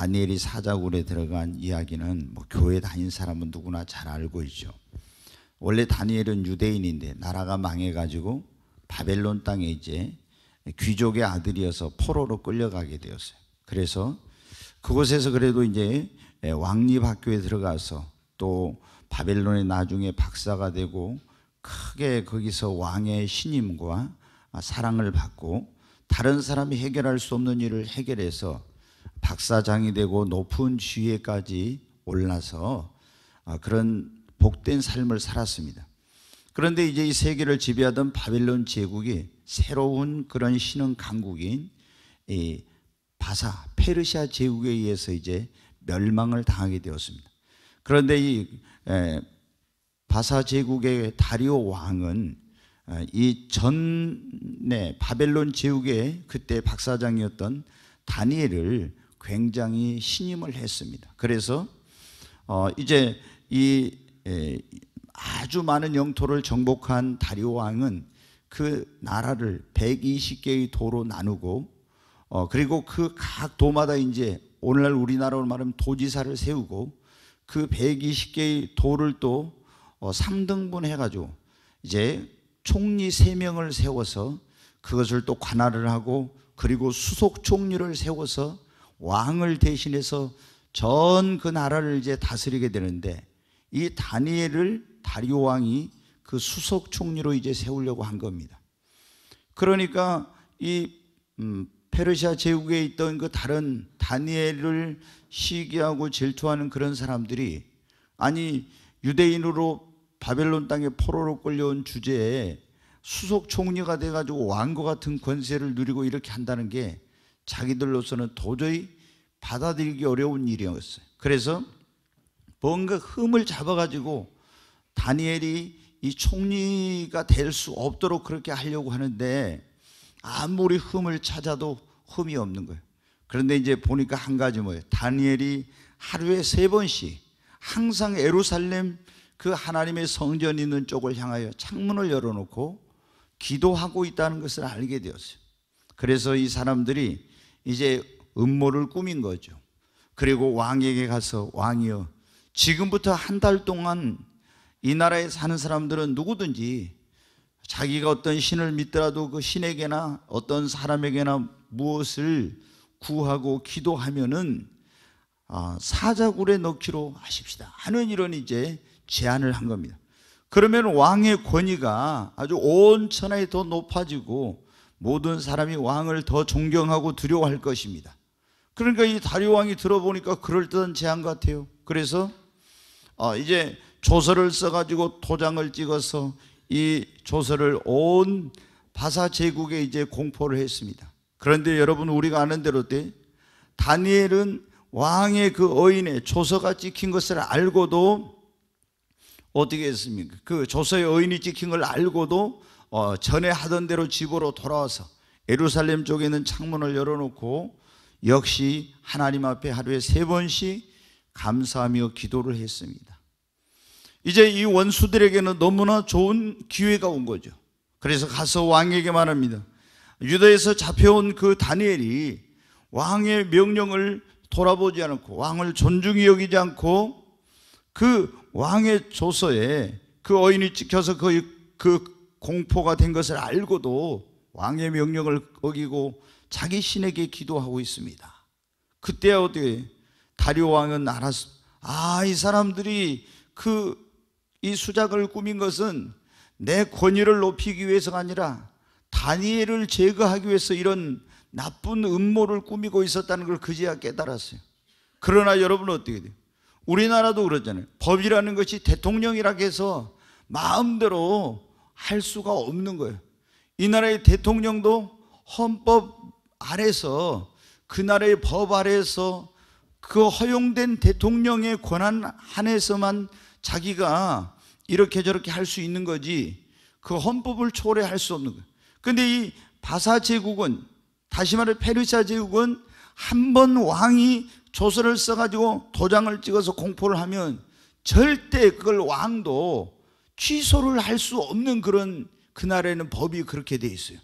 다니엘이 사자굴에 들어간 이야기는 뭐 교회 다닌 사람은 누구나 잘 알고 있죠. 원래 다니엘은 유대인인데 나라가 망해가지고 바벨론 땅에 이제 귀족의 아들이어서 포로로 끌려가게 되었어요. 그래서 그곳에서 그래도 이제 왕립학교에 들어가서 또 바벨론에 나중에 박사가 되고 크게 거기서 왕의 신임과 사랑을 받고 다른 사람이 해결할 수 없는 일을 해결해서 박사장이 되고 높은 지위에까지 올라서 아, 그런 복된 삶을 살았습니다. 그런데 이제 이 세계를 지배하던 바빌론 제국이 새로운 그런 신흥 강국인 이 바사 페르시아 제국에 의해서 이제 멸망을 당하게 되었습니다. 그런데 이 바사 제국의 다리오 왕은 아, 이 전에 바벨론 제국의 그때 박사장이었던 다니엘을 굉장히 신임을 했습니다. 그래서 어 이제 이 아주 많은 영토를 정복한 다리오 왕은 그 나라를 120개의 도로 나누고 어 그리고 그 각 도마다 이제 오늘날 우리나라로 말하면 도지사를 세우고 그 120개의 도를 또 3등분 어, 해가지고 이제 총리 3명을 세워서 그것을 또 관할을 하고 그리고 수속 총리를 세워서 왕을 대신해서 전 그 나라를 이제 다스리게 되는데 이 다니엘을 다리오 왕이 그 수석 총리로 이제 세우려고 한 겁니다. 그러니까 이 음, 페르시아 제국에 있던 그 다른 다니엘을 시기하고 질투하는 그런 사람들이 아니 유대인으로 바벨론 땅에 포로로 끌려온 주제에 수석 총리가 돼가지고 왕과 같은 권세를 누리고 이렇게 한다는 게 자기들로서는 도저히 받아들이기 어려운 일이었어요. 그래서 뭔가 흠을 잡아가지고 다니엘이 이 총리가 될 수 없도록 그렇게 하려고 하는데 아무리 흠을 찾아도 흠이 없는 거예요. 그런데 이제 보니까 한 가지 뭐예요. 다니엘이 하루에 세 번씩 항상 에루살렘 그 하나님의 성전 있는 쪽을 향하여 창문을 열어놓고 기도하고 있다는 것을 알게 되었어요. 그래서 이 사람들이 이제 음모를 꾸민 거죠. 그리고 왕에게 가서 왕이여 지금부터 한 달 동안 이 나라에 사는 사람들은 누구든지 자기가 어떤 신을 믿더라도 그 신에게나 어떤 사람에게나 무엇을 구하고 기도하면은 아, 사자굴에 넣기로 하십시다 하는 이런 이제 제안을 한 겁니다. 그러면 왕의 권위가 아주 온 천하에 더 높아지고 모든 사람이 왕을 더 존경하고 두려워할 것입니다. 그러니까 이 다리오 왕이 들어보니까 그럴듯한 제안 같아요. 그래서 아, 이제 조서를 써가지고 도장을 찍어서 이 조서를 온 바사 제국에 이제 공포를 했습니다. 그런데 여러분 우리가 아는 대로 때 다니엘은 왕의 그 어인의 조서가 찍힌 것을 알고도 어떻게 했습니까? 그 조서의 어인이 찍힌 걸 알고도 어, 전에 하던 대로 집으로 돌아와서 에루살렘 쪽에 있는 창문을 열어놓고 역시 하나님 앞에 하루에 세 번씩 감사하며 기도를 했습니다. 이제 이 원수들에게는 너무나 좋은 기회가 온 거죠. 그래서 가서 왕에게 말합니다. 유다에서 잡혀온 그 다니엘이 왕의 명령을 돌아보지 않고 왕을 존중히 여기지 않고 그 왕의 조서에 그 어인이 찍혀서 그, 그 공포가 된 것을 알고도 왕의 명령을 어기고 자기 신에게 기도하고 있습니다. 그때 어디 다리오 왕은 알았어. 아, 이 사람들이 그 이 수작을 꾸민 것은 내 권위를 높이기 위해서가 아니라 다니엘을 제거하기 위해서 이런 나쁜 음모를 꾸미고 있었다는 걸 그제야 깨달았어요. 그러나 여러분 어떻게 돼요? 우리나라도 그렇잖아요. 법이라는 것이 대통령이라 해서 마음대로 할 수가 없는 거예요. 이 나라의 대통령도 헌법 아래서 그 나라의 법 아래서 그 허용된 대통령의 권한 한에서만 자기가 이렇게 저렇게 할 수 있는 거지 그 헌법을 초래할 수 없는 거예요. 근데 이 바사 제국은 다시 말해 페르시아 제국은 한 번 왕이 조서를 써가지고 도장을 찍어서 공포를 하면 절대 그걸 왕도 취소를 할 수 없는 그런 그날에는 법이 그렇게 돼 있어요.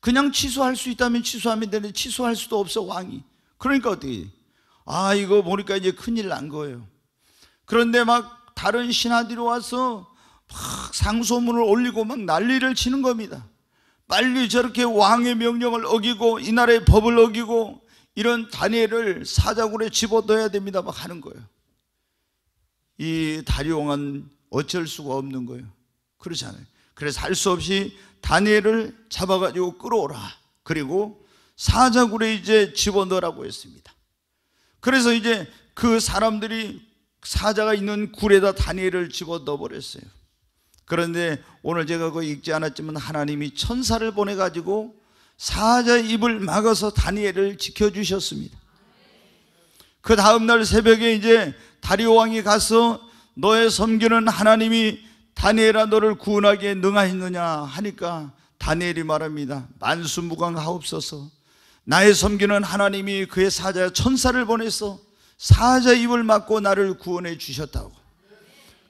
그냥 취소할 수 있다면 취소하면 되는데 취소할 수도 없어 왕이. 그러니까 어떻게? 아 이거 보니까 이제 큰일 난 거예요. 그런데 막 다른 신하들이 와서 막 상소문을 올리고 막 난리를 치는 겁니다. 빨리 저렇게 왕의 명령을 어기고 이 나라의 법을 어기고 이런 다니엘을 사자굴에 집어넣어야 됩니다. 막 하는 거예요. 이다리옹은 어쩔 수가 없는 거예요. 그렇잖아요. 그래서 할 수 없이 다니엘을 잡아가지고 끌어오라. 그리고 사자굴에 이제 집어넣으라고 했습니다. 그래서 이제 그 사람들이 사자가 있는 굴에다 다니엘을 집어넣어 버렸어요. 그런데 오늘 제가 그 읽지 않았지만 하나님이 천사를 보내 가지고 사자 입을 막아서 다니엘을 지켜 주셨습니다. 그 다음 날 새벽에 이제 다리오 왕이 가서 너의 섬기는 하나님이 다니엘아 너를 구원하기에 능하였느냐 하니까 다니엘이 말합니다. 만수무강하옵소서. 나의 섬기는 하나님이 그의 사자 천사를 보내서 사자 입을 막고 나를 구원해 주셨다고.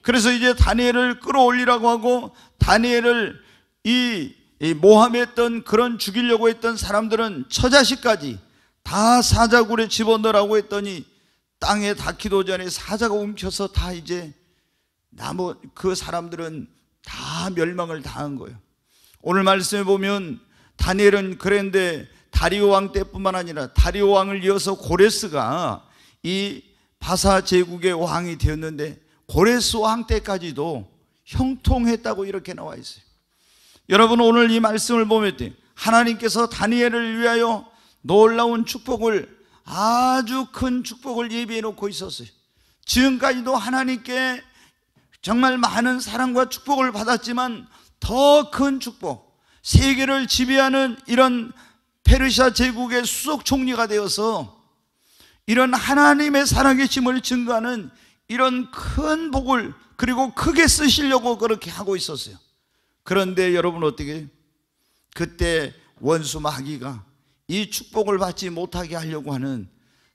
그래서 이제 다니엘을 끌어올리라고 하고 다니엘을 이 모함했던 그런 죽이려고 했던 사람들은 처자식까지 다 사자굴에 집어넣으라고 했더니 땅에 닿기도 전에 사자가 움켜서 다 이제 나무 그 사람들은 다 멸망을 당한 거예요. 오늘 말씀에 보면 다니엘은 그랬는데 다리오 왕 때뿐만 아니라 다리오 왕을 이어서 고레스가 이 바사 제국의 왕이 되었는데 고레스 왕 때까지도 형통했다고 이렇게 나와 있어요. 여러분 오늘 이 말씀을 보면 하나님께서 다니엘을 위하여 놀라운 축복을 아주 큰 축복을 예비해 놓고 있었어요. 지금까지도 하나님께 정말 많은 사랑과 축복을 받았지만 더 큰 축복, 세계를 지배하는 이런 페르시아 제국의 수석 총리가 되어서 이런 하나님의 살아계심을 증거하는 이런 큰 복을 그리고 크게 쓰시려고 그렇게 하고 있었어요. 그런데 여러분 어떻게 그때 원수 마귀가 이 축복을 받지 못하게 하려고 하는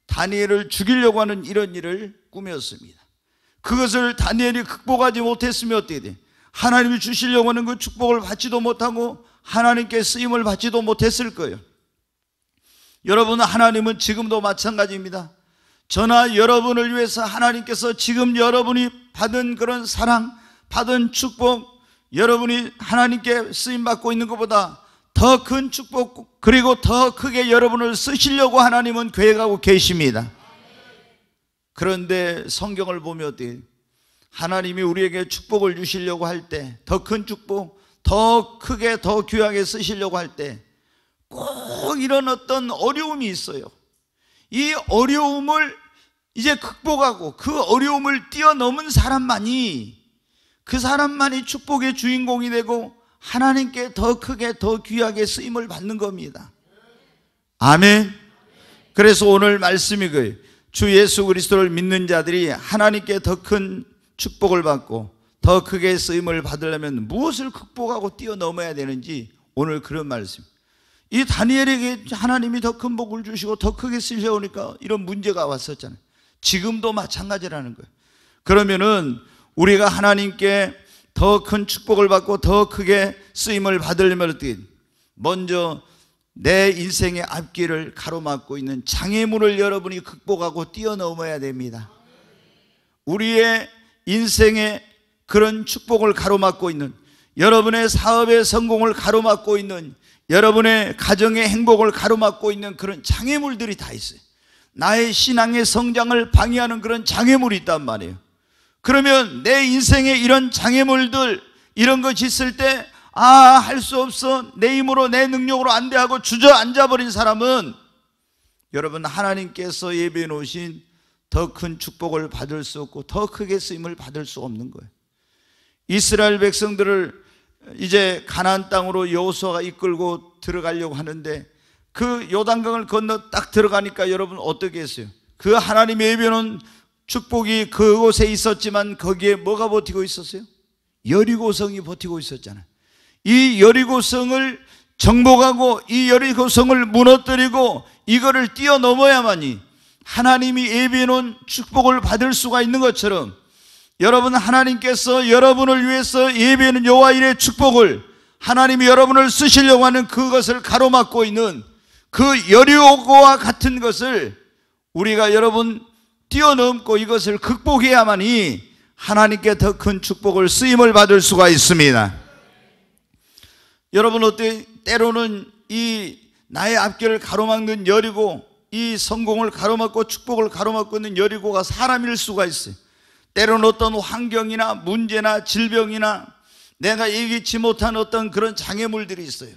다니엘을 죽이려고 하는 이런 일을 꾸몄습니다. 그것을 다니엘이 극복하지 못했으면 어떻게 돼? 하나님이 주시려고 하는 그 축복을 받지도 못하고 하나님께 쓰임을 받지도 못했을 거예요. 여러분 하나님은 지금도 마찬가지입니다. 저나 여러분을 위해서 하나님께서 지금 여러분이 받은 그런 사랑, 받은 축복, 여러분이 하나님께 쓰임 받고 있는 것보다 더큰 축복 그리고 더 크게 여러분을 쓰시려고 하나님은 계획하고 계십니다. 그런데 성경을 보면 어때 하나님이 우리에게 축복을 주시려고 할 때, 더 큰 축복, 더 크게, 더 귀하게 쓰시려고 할 때, 꼭 이런 어떤 어려움이 있어요. 이 어려움을 이제 극복하고 그 어려움을 뛰어넘은 사람만이 그 사람만이 축복의 주인공이 되고 하나님께 더 크게 더 귀하게 쓰임을 받는 겁니다. 아멘. 그래서 오늘 말씀이 그 주 예수 그리스도를 믿는 자들이 하나님께 더 큰 축복을 받고 더 크게 쓰임을 받으려면 무엇을 극복하고 뛰어넘어야 되는지 오늘 그런 말씀. 이 다니엘에게 하나님이 더 큰 복을 주시고 더 크게 쓰셔오니까 이런 문제가 왔었잖아요. 지금도 마찬가지라는 거예요. 그러면은 우리가 하나님께 더큰 축복을 받고 더 크게 쓰임을 받으려면 어 먼저 내 인생의 앞길을 가로막고 있는 장애물을 여러분이 극복하고 뛰어넘어야 됩니다. 우리의 인생의 그런 축복을 가로막고 있는 여러분의 사업의 성공을 가로막고 있는 여러분의 가정의 행복을 가로막고 있는 그런 장애물들이 다 있어요. 나의 신앙의 성장을 방해하는 그런 장애물이 있단 말이에요. 그러면 내 인생에 이런 장애물들 이런 것이 있을 때 아, 할 수 없어. 내 힘으로 내 능력으로 안돼 하고 주저앉아 버린 사람은 여러분 하나님께서 예배해 놓으신 더 큰 축복을 받을 수 없고 더 크게 쓰임을 받을 수 없는 거예요. 이스라엘 백성들을 이제 가나안 땅으로 여호수아가 이끌고 들어가려고 하는데 그 요단강을 건너 딱 들어가니까 여러분 어떻게 했어요? 그 하나님의 예배는 축복이 그곳에 있었지만 거기에 뭐가 버티고 있었어요? 여리고성이 버티고 있었잖아요. 이 여리고성을 정복하고 이 여리고성을 무너뜨리고 이거를 뛰어넘어야만이 하나님이 예비해놓은 축복을 받을 수가 있는 것처럼 여러분 하나님께서 여러분을 위해서 예비해놓은 여호일의 축복을 하나님이 여러분을 쓰시려고 하는 그것을 가로막고 있는 그 여리고와 같은 것을 우리가 여러분 뛰어넘고 이것을 극복해야만이 하나님께 더 큰 축복을 쓰임을 받을 수가 있습니다. 여러분 어때 때로는 이 나의 앞길을 가로막는 여리고 이 성공을 가로막고 축복을 가로막고 있는 여리고가 사람일 수가 있어요. 때로는 어떤 환경이나 문제나 질병이나 내가 예기치 못한 어떤 그런 장애물들이 있어요.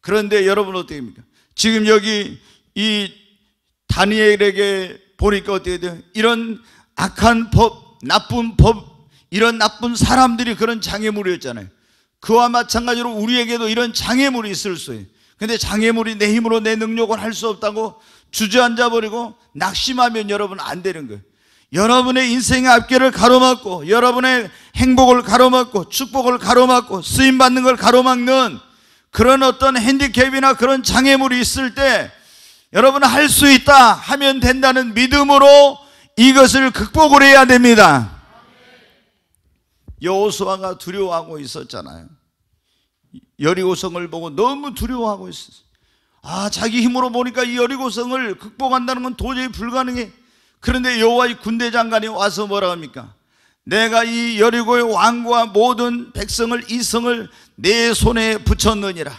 그런데 여러분 어떻게 합니까? 지금 여기 이 다니엘에게 보니까 어떻게 돼요? 이런 악한 법, 나쁜 법, 이런 나쁜 사람들이 그런 장애물이었잖아요. 그와 마찬가지로 우리에게도 이런 장애물이 있을 수 있어요. 근데 장애물이 내 힘으로 내 능력을 할 수 없다고 주저앉아 버리고 낙심하면 여러분 안 되는 거예요. 여러분의 인생의 앞길을 가로막고 여러분의 행복을 가로막고 축복을 가로막고 쓰임 받는 걸 가로막는 그런 어떤 핸디캡이나 그런 장애물이 있을 때 여러분 할 수 있다 하면 된다는 믿음으로 이것을 극복을 해야 됩니다. 여호수아가 두려워하고 있었잖아요. 여리고성을 보고 너무 두려워하고 있었어요. 아, 자기 힘으로 보니까 이 여리고성을 극복한다는 건 도저히 불가능해. 그런데 여호와의 군대 장관이 와서 뭐라 합니까? 내가 이 여리고의 왕과 모든 백성을 이 성을 내 손에 붙였느니라.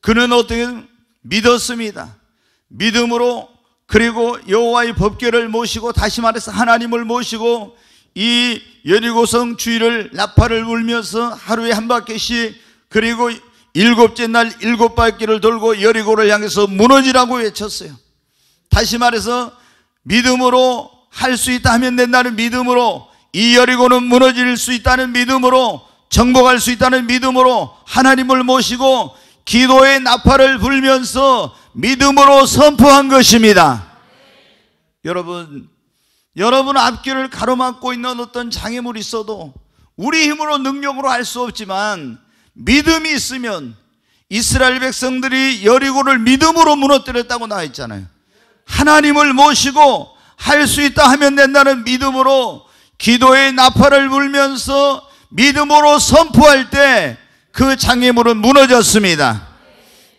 그는 어떻게 믿었습니다. 믿음으로 그리고 여호와의 법궤를 모시고 다시 말해서 하나님을 모시고 이 여리고성 주위를 나팔을 불면서 하루에 한 바퀴씩 그리고 일곱째 날 일곱 바퀴를 돌고 여리고를 향해서 무너지라고 외쳤어요. 다시 말해서 믿음으로 할 수 있다 하면 된다는 믿음으로 이 여리고는 무너질 수 있다는 믿음으로 정복할 수 있다는 믿음으로 하나님을 모시고 기도의 나팔을 불면서 믿음으로 선포한 것입니다. 여러분, 여러분 앞길을 가로막고 있는 어떤 장애물이 있어도 우리 힘으로 능력으로 할 수 없지만 믿음이 있으면 이스라엘 백성들이 여리고를 믿음으로 무너뜨렸다고 나와 있잖아요. 하나님을 모시고 할 수 있다 하면 된다는 믿음으로 기도의 나팔을 불면서 믿음으로 선포할 때 그 장애물은 무너졌습니다.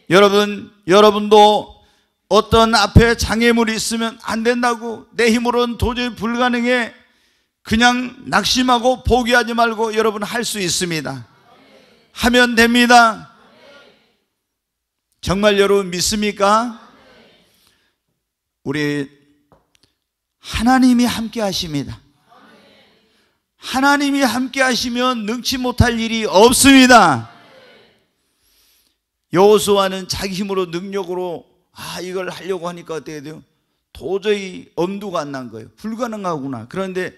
여러분 여러분도 어떤 앞에 장애물이 있으면 안 된다고 내 힘으로는 도저히 불가능해 그냥 낙심하고 포기하지 말고 여러분 할 수 있습니다. 하면 됩니다. 정말 여러분 믿습니까? 우리 하나님이 함께 하십니다. 하나님이 함께 하시면 능치 못할 일이 없습니다. 여호수아는 자기 힘으로 능력으로 아 이걸 하려고 하니까 어떻게 돼요? 도저히 엄두가 안 난 거예요. 불가능하구나. 그런데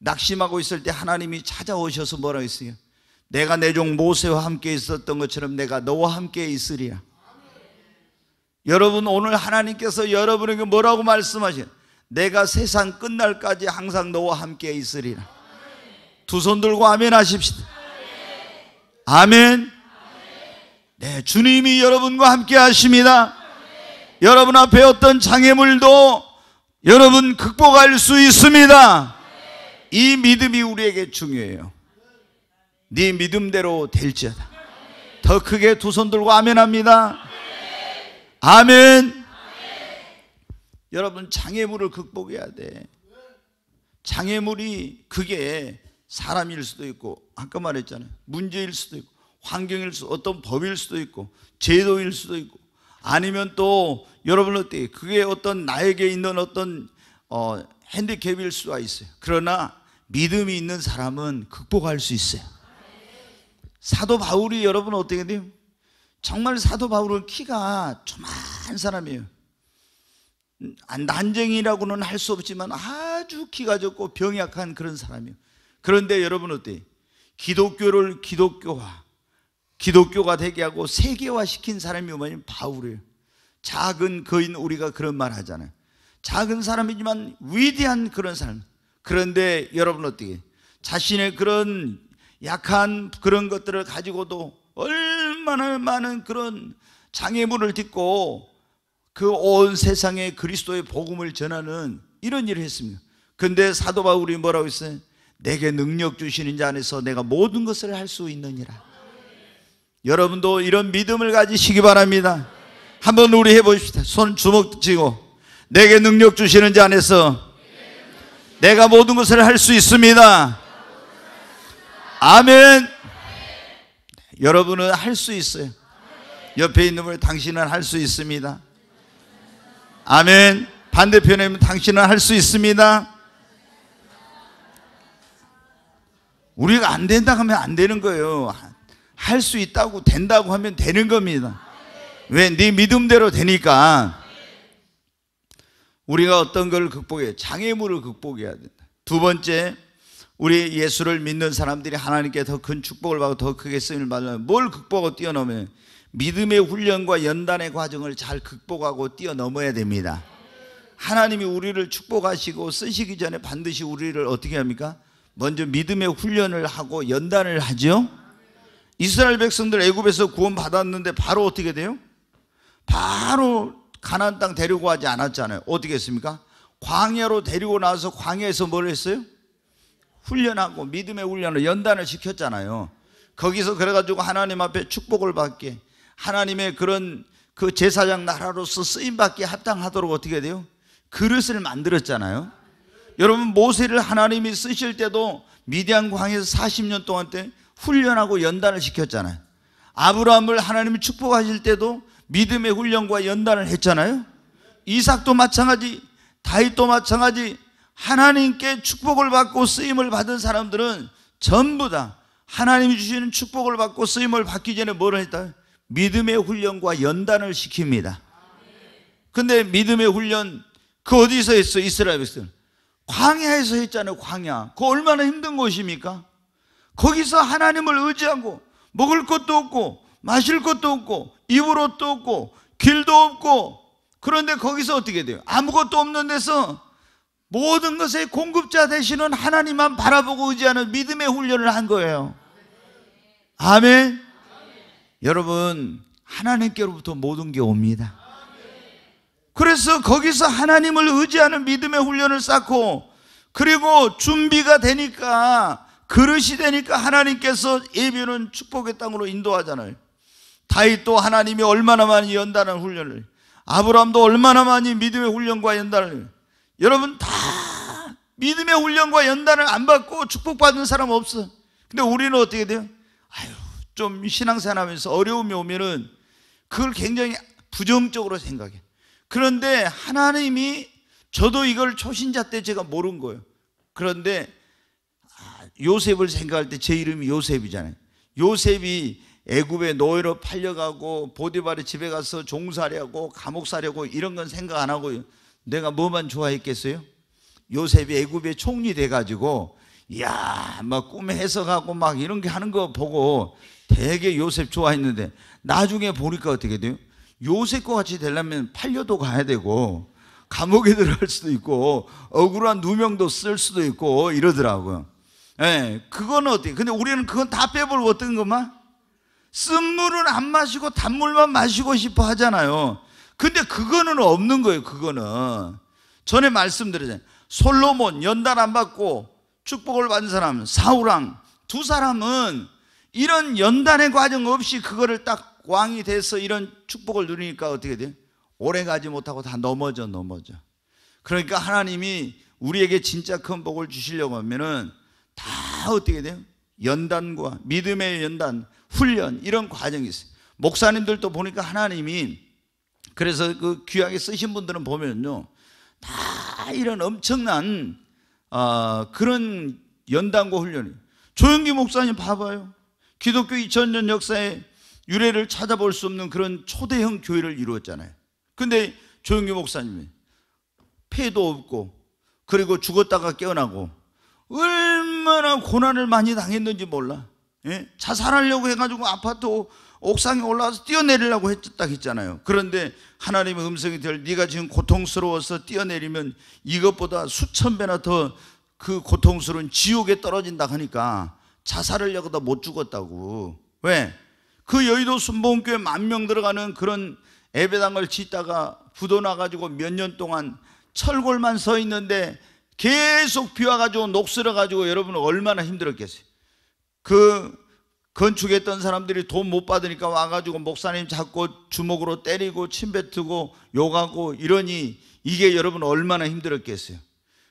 낙심하고 있을 때 하나님이 찾아오셔서 뭐라고 했어요? 내가 내 종 모세와 함께 있었던 것처럼 내가 너와 함께 있으리라. 여러분 오늘 하나님께서 여러분에게 뭐라고 말씀하신? 내가 세상 끝날까지 항상 너와 함께 있으리라. 두 손 들고 아멘 하십시다. 아멘. 아멘. 네, 주님이 여러분과 함께 하십니다. 여러분 앞에 어떤 장애물도 여러분 극복할 수 있습니다. 이 믿음이 우리에게 중요해요. 네 믿음대로 될지어다. 더 크게 두 손 들고 아멘합니다. 아멘. 여러분 장애물을 극복해야 돼. 장애물이 그게 사람일 수도 있고 아까 말했잖아요. 문제일 수도 있고 환경일 수 어떤 법일 수도 있고 제도일 수도 있고 아니면 또 여러분 어때 그게 어떤 나에게 있는 어떤 어, 핸디캡일 수가 있어요. 그러나 믿음이 있는 사람은 극복할 수 있어요. 사도 바울이 여러분 어떻게 돼요? 정말 사도 바울은 키가 조만한 사람이에요. 난쟁이라고는 할 수 없지만 아주 키가 적고 병약한 그런 사람이에요. 그런데 여러분 어때 기독교를 기독교화, 기독교가 되게 하고 세계화시킨 사람이 뭐냐면 바울이에요. 작은 거인 우리가 그런 말 하잖아요. 작은 사람이지만 위대한 그런 사람. 그런데 여러분 어떻게 자신의 그런 약한 그런 것들을 가지고도 얼마나 많은 그런 장애물을 딛고 그 온 세상에 그리스도의 복음을 전하는 이런 일을 했습니다. 근데 사도 바울이 뭐라고 했어요? 내게 능력 주시는 자 안에서 내가 모든 것을 할 수 있느니라. 여러분도 이런 믿음을 가지시기 바랍니다. 한 번 우리 해봅시다. 손 주먹 쥐고 내게 능력 주시는 자 안에서 내가 모든 것을 할 수 있습니다. 아멘. 여러분은 할 수 있어요. 옆에 있는 분 당신은 할 수 있습니다. 아멘. 반대편에 있는 당신은 할 수 있습니다. 우리가 안 된다 하면 안 되는 거예요. 할수 있다고 된다고 하면 되는 겁니다. 왜? 네 믿음대로 되니까 우리가 어떤 걸극복해 장애물을 극복해야 된다. 두 번째, 우리 예수를 믿는 사람들이 하나님께 더 큰 축복을 받고 더 크게 쓰임을 받으면 뭘 극복하고 뛰어넘어요? 믿음의 훈련과 연단의 과정을 잘 극복하고 뛰어넘어야 됩니다. 하나님이 우리를 축복하시고 쓰시기 전에 반드시 우리를 어떻게 합니까? 먼저 믿음의 훈련을 하고 연단을 하죠. 이스라엘 백성들 애굽에서 구원받았는데 바로 어떻게 돼요? 바로 가나안 땅 데리고 가지 않았잖아요. 어떻게 했습니까? 광야로 데리고 나서 광야에서 뭘 했어요? 훈련하고 믿음의 훈련을 연단을 시켰잖아요. 거기서 그래가지고 하나님 앞에 축복을 받게 하나님의 그런 그 제사장 나라로서 쓰임받기 합당하도록 어떻게 돼요? 그릇을 만들었잖아요. 여러분 모세를 하나님이 쓰실 때도 미디안 광에서 40년 동안 때 훈련하고 연단을 시켰잖아요. 아브라함을 하나님이 축복하실 때도 믿음의 훈련과 연단을 했잖아요. 이삭도 마찬가지, 다윗도 마찬가지. 하나님께 축복을 받고 쓰임을 받은 사람들은 전부 다 하나님이 주시는 축복을 받고 쓰임을 받기 전에 뭘 했다? 믿음의 훈련과 연단을 시킵니다. 근데 믿음의 훈련 그 어디서 했어? 이스라엘에서 광야에서 했잖아요. 광야. 그 얼마나 힘든 곳입니까? 거기서 하나님을 의지하고 먹을 것도 없고 마실 것도 없고 입을 옷도 없고 길도 없고 그런데 거기서 어떻게 돼요? 아무것도 없는 데서 모든 것의 공급자 되시는 하나님만 바라보고 의지하는 믿음의 훈련을 한 거예요. 아멘. 여러분, 하나님께로부터 모든 게 옵니다. 그래서 거기서 하나님을 의지하는 믿음의 훈련을 쌓고 그리고 준비가 되니까 그릇이 되니까 하나님께서 예비는 축복의 땅으로 인도하잖아요. 다윗도 하나님이 얼마나 많이 연단한 훈련을 아브라함도 얼마나 많이 믿음의 훈련과 연단을 여러분 다 믿음의 훈련과 연단을 안 받고 축복받은 사람 없어. 근데 우리는 어떻게 돼요? 아유, 좀 신앙생활 하면서 어려움이 오면은 그걸 굉장히 부정적으로 생각해. 그런데 하나님이 저도 이걸 초신자 때 제가 모른 거예요. 그런데 요셉을 생각할 때 제 이름이 요셉이잖아요. 요셉이 애굽의 노예로 팔려가고 보디바의 집에 가서 종살이하고 감옥 살려고 이런 건 생각 안 하고 내가 뭐만 좋아했겠어요? 요셉이 애굽의 총리 돼가지고 이야 막 꿈에 해석하고 막 이런 게 하는 거 보고 되게 요셉 좋아했는데 나중에 보니까 어떻게 돼요? 요셉과 같이 되려면 팔려도 가야 되고 감옥에 들어갈 수도 있고 억울한 누명도 쓸 수도 있고 이러더라고요. 예, 그건 어때? 근데 우리는 그건 다 빼버리고 어떤 것만? 쓴물은 안 마시고 단물만 마시고 싶어 하잖아요. 근데 그거는 없는 거예요, 그거는. 전에 말씀드렸잖아요. 솔로몬 연단 안 받고 축복을 받은 사람, 사우랑 두 사람은 이런 연단의 과정 없이 그거를 딱 왕이 돼서 이런 축복을 누리니까 어떻게 돼 오래 가지 못하고 다 넘어져, 넘어져. 그러니까 하나님이 우리에게 진짜 큰 복을 주시려고 하면은 다 어떻게 돼요? 연단과 믿음의 연단, 훈련 이런 과정이 있어요. 목사님들도 보니까 하나님이 그래서 그 귀하게 쓰신 분들은 보면요. 다 이런 엄청난 어, 그런 연단과 훈련이 조영기 목사님 봐봐요. 기독교 2000년 역사에 유래를 찾아볼 수 없는 그런 초대형 교회를 이루었잖아요. 근데 조영기 목사님이 폐도 없고 그리고 죽었다가 깨어나고 얼마나 고난을 많이 당했는지 몰라. 예? 자살하려고 해가지고 아파트 옥상에 올라와서 뛰어내리려고 했다 했잖아요. 그런데 하나님의 음성이 될 네가 지금 고통스러워서 뛰어내리면 이것보다 수천 배나 더 그 고통스러운 지옥에 떨어진다 하니까 자살을 하고다 못 죽었다고. 왜? 그 여의도 순복음교회 만 명 들어가는 그런 예배당을 짓다가 부도 나가지고 몇 년 동안 철골만 서 있는데 계속 비와 가지고 녹슬어 가지고 여러분 얼마나 힘들었겠어요. 그 건축했던 사람들이 돈 못 받으니까 와가지고 목사님 잡고 주먹으로 때리고 침 뱉고 욕하고 이러니 이게 여러분 얼마나 힘들었겠어요.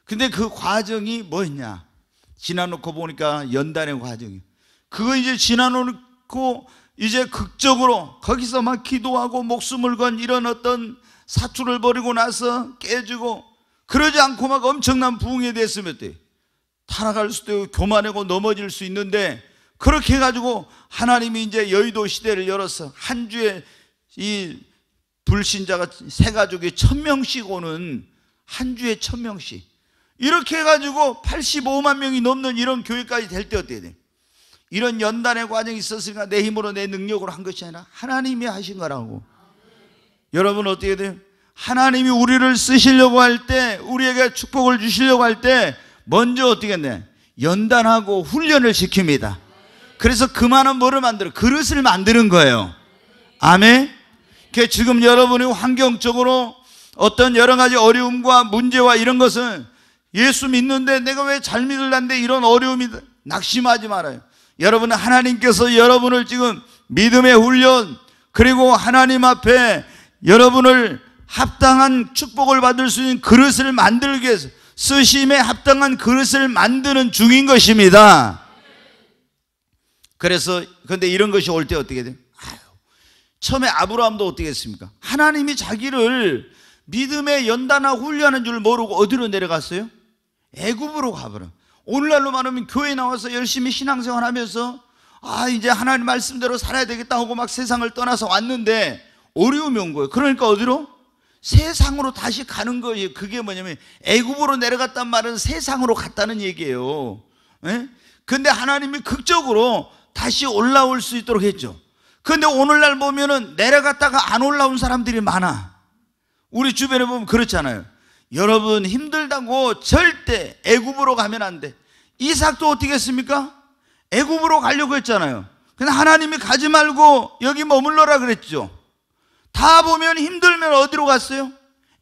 근데 그 과정이 뭐였냐? 지나놓고 보니까 연단의 과정이. 그거 이제 지나놓고 이제 극적으로 거기서 막 기도하고 목숨을 건 이런 어떤 사투를 벌이고 나서 깨지고 그러지 않고 막 엄청난 부흥에 대해서 몇대 타락할 수도 있고 교만하고 넘어질 수 있는데 그렇게 해가지고 하나님이 이제 여의도 시대를 열어서 한 주에 이 불신자가 세 가족이 천 명씩 오는 한 주에 천 명씩 이렇게 해가지고 85만 명이 넘는 이런 교회까지 될 때 어때야 돼? 이런 연단의 과정이 있었으니까 내 힘으로 내 능력으로 한 것이 아니라 하나님이 하신 거라고 여러분 어떻게 돼요? 하나님이 우리를 쓰시려고 할 때, 우리에게 축복을 주시려고 할 때, 먼저 어떻게 했네? 연단하고 훈련을 시킵니다. 그래서 그만한 뭐를 만들어? 그릇을 만드는 거예요. 아멘? 지금 여러분이 환경적으로 어떤 여러 가지 어려움과 문제와 이런 것은 예수 믿는데 내가 왜 잘 믿을란데 이런 어려움이 낙심하지 말아요. 여러분은 하나님께서 여러분을 지금 믿음의 훈련 그리고 하나님 앞에 여러분을 합당한 축복을 받을 수 있는 그릇을 만들기 위해서 쓰심에 합당한 그릇을 만드는 중인 것입니다. 그래서 그런데 이런 것이 올 때 어떻게 돼요? 아유, 처음에 아브라함도 어떻게 했습니까? 하나님이 자기를 믿음의 연단화 훈련하는 줄 모르고 어디로 내려갔어요? 애굽으로 가버려. 오늘날로 말하면 교회 나와서 열심히 신앙생활 하면서 아 이제 하나님 말씀대로 살아야 되겠다 하고 막 세상을 떠나서 왔는데 어려움이 온 거예요. 그러니까 어디로? 세상으로 다시 가는 거예요. 그게 뭐냐면 애굽으로 내려갔단 말은 세상으로 갔다는 얘기예요. 예? 근데 하나님이 극적으로 다시 올라올 수 있도록 했죠. 근데 오늘날 보면은 내려갔다가 안 올라온 사람들이 많아. 우리 주변에 보면 그렇잖아요. 여러분 힘들다고 절대 애굽으로 가면 안 돼. 이삭도 어떻게 했습니까? 애굽으로 가려고 했잖아요. 근데 하나님이 가지 말고 여기 머물러라 그랬죠. 다 보면 힘들면 어디로 갔어요?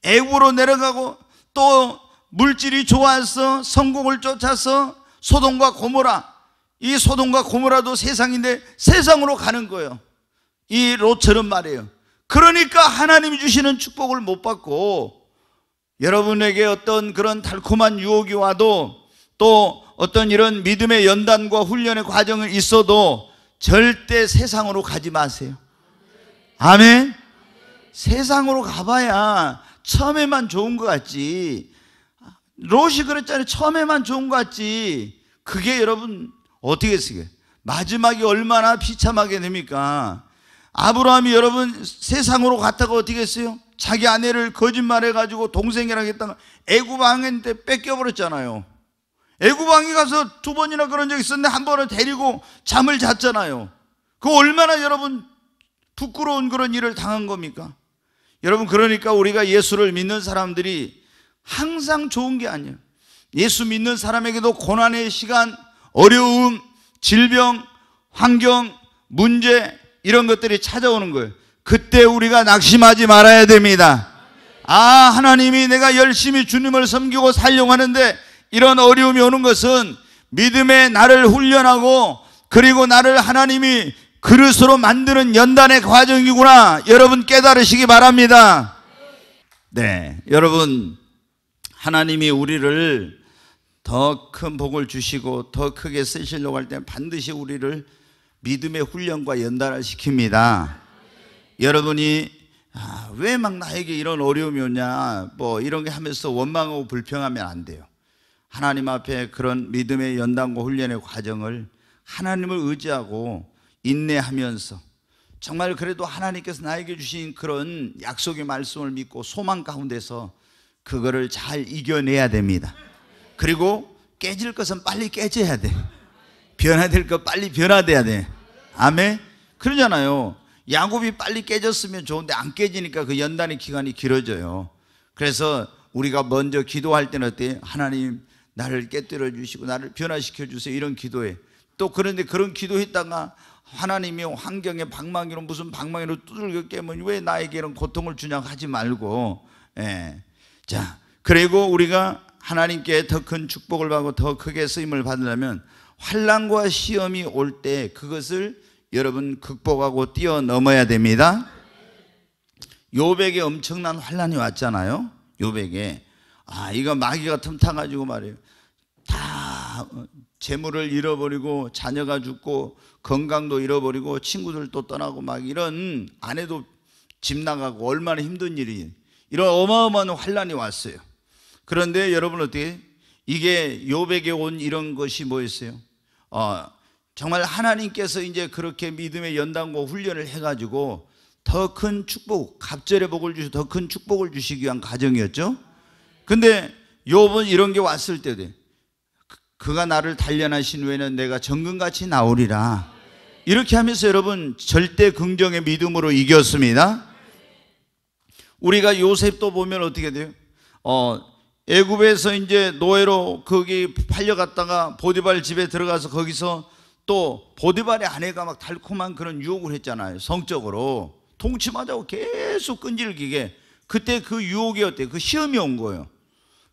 애굽으로 내려가고 또 물질이 좋아서 성공을 쫓아서 소돔과 고모라 이 소돔과 고모라도 세상인데 세상으로 가는 거예요. 이 롯처럼 말이에요. 그러니까 하나님이 주시는 축복을 못 받고 여러분에게 어떤 그런 달콤한 유혹이 와도 또 어떤 이런 믿음의 연단과 훈련의 과정을 있어도 절대 세상으로 가지 마세요. 아멘. 세상으로 가봐야 처음에만 좋은 것 같지. 롯이 그랬잖아요. 처음에만 좋은 것 같지. 그게 여러분 어떻게 쓰게? 마지막이 얼마나 비참하게 됩니까? 아브라함이 여러분 세상으로 갔다가 어떻게 했어요? 자기 아내를 거짓말해가지고 동생이랑 했다가 애굽왕한테 뺏겨버렸잖아요. 애굽왕이 가서 두 번이나 그런 적 있었는데 한 번은 데리고 잠을 잤잖아요. 그 얼마나 여러분 부끄러운 그런 일을 당한 겁니까? 여러분 그러니까 우리가 예수를 믿는 사람들이 항상 좋은 게 아니에요. 예수 믿는 사람에게도 고난의 시간, 어려움, 질병, 환경, 문제 이런 것들이 찾아오는 거예요. 그때 우리가 낙심하지 말아야 됩니다. 아, 하나님이 내가 열심히 주님을 섬기고 살려고 하는데 이런 어려움이 오는 것은 믿음의 나를 훈련하고 그리고 나를 하나님이 그릇으로 만드는 연단의 과정이구나. 여러분 깨달으시기 바랍니다. 네. 여러분, 하나님이 우리를 더 큰 복을 주시고 더 크게 쓰시려고 할 때 반드시 우리를 믿음의 훈련과 연단을 시킵니다. 여러분이 아, 왜 막 나에게 이런 어려움이 오냐, 뭐 이런 게 하면서 원망하고 불평하면 안 돼요. 하나님 앞에 그런 믿음의 연단과 훈련의 과정을 하나님을 의지하고 인내하면서 정말 그래도 하나님께서 나에게 주신 그런 약속의 말씀을 믿고 소망 가운데서 그거를 잘 이겨내야 됩니다. 그리고 깨질 것은 빨리 깨져야 돼. 변화될 것 빨리 변화돼야 돼. 아멘. 그러잖아요. 야곱이 빨리 깨졌으면 좋은데 안 깨지니까 그 연단의 기간이 길어져요. 그래서 우리가 먼저 기도할 때는 어때? 하나님 나를 깨뜨려 주시고 나를 변화시켜 주세요. 이런 기도에 또 그런데 그런 기도했다가 하나님이 환경의 방망이로 무슨 방망이로 두들겨 깨면 왜 나에게 이런 고통을 주냐 하지 말고 예. 자 그리고 우리가 하나님께 더 큰 축복을 받고 더 크게 쓰임을 받으려면 환란과 시험이 올 때 그것을 여러분 극복하고 뛰어넘어야 됩니다. 요백에 엄청난 환란이 왔잖아요. 요백에 아 이거 마귀가 틈타가지고 말이에요. 다 재물을 잃어버리고 자녀가 죽고 건강도 잃어버리고 친구들도 떠나고 막 이런 아내도 집 나가고 얼마나 힘든 일이 이런 어마어마한 환란이 왔어요. 그런데 여러분 어떻게 이게 요백에 온 이런 것이 뭐였어요? 어, 정말 하나님께서 이제 그렇게 믿음의 연단과 훈련을 해가지고 더 큰 축복, 갑절의 복을 주시, 더큰 축복을 주시기 위한 가정이었죠. 근데 요번 이런 게 왔을 때도 그가 나를 단련하신 후에는 내가 정금같이 나오리라. 이렇게 하면서 여러분 절대 긍정의 믿음으로 이겼습니다. 우리가 요셉도 보면 어떻게 돼요? 어, 애굽에서 이제 노예로 거기 팔려갔다가 보디발 집에 들어가서 거기서 또 보디발의 아내가 막 달콤한 그런 유혹을 했잖아요. 성적으로 통치마자고 계속 끈질기게 그때 그 유혹이 어때요? 그 시험이 온 거예요.